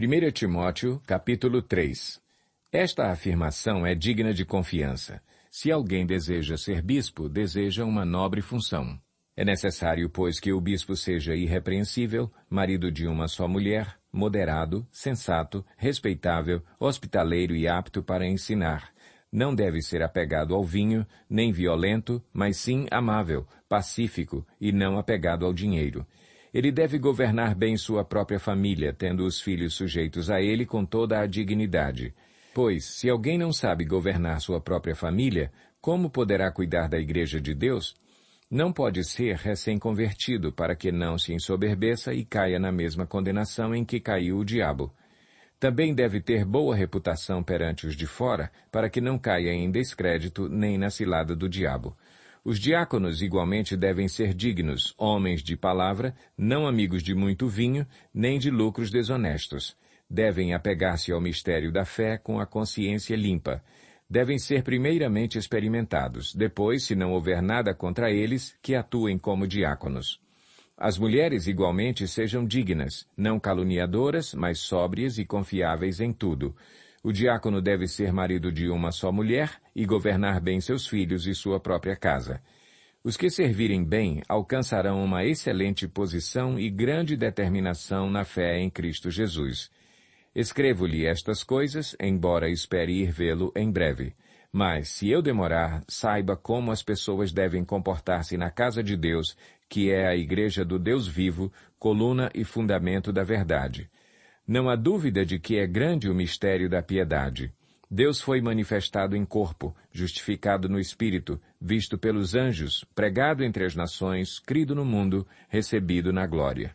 1 Timóteo, capítulo 3. Esta afirmação é digna de confiança. Se alguém deseja ser bispo, deseja uma nobre função. É necessário, pois, que o bispo seja irrepreensível, marido de uma só mulher, moderado, sensato, respeitável, hospitaleiro e apto para ensinar. Não deve ser apegado ao vinho, nem violento, mas sim amável, pacífico e não apegado ao dinheiro. Ele deve governar bem sua própria família, tendo os filhos sujeitos a ele com toda a dignidade. Pois, se alguém não sabe governar sua própria família, como poderá cuidar da Igreja de Deus? Não pode ser recém-convertido para que não se ensoberbeça e caia na mesma condenação em que caiu o diabo. Também deve ter boa reputação perante os de fora, para que não caia em descrédito nem na cilada do diabo. Os diáconos igualmente devem ser dignos, homens de palavra, não amigos de muito vinho, nem de lucros desonestos. Devem apegar-se ao mistério da fé com a consciência limpa. Devem ser primeiramente experimentados, depois, se não houver nada contra eles, que atuem como diáconos. As mulheres igualmente sejam dignas, não caluniadoras, mas sóbrias e confiáveis em tudo o diácono deve ser marido de uma só mulher e governar bem seus filhos e sua própria casa. Os que servirem bem alcançarão uma excelente posição e grande determinação na fé em Cristo Jesus. Escrevo-lhe estas coisas, embora espere ir vê-lo em breve. Mas, se eu demorar, saiba como as pessoas devem comportar-se na casa de Deus, que é a igreja do Deus vivo, coluna e fundamento da verdade. Não há dúvida de que é grande o mistério da piedade. Deus foi manifestado em corpo, justificado no espírito, visto pelos anjos, pregado entre as nações, crido no mundo, recebido na glória.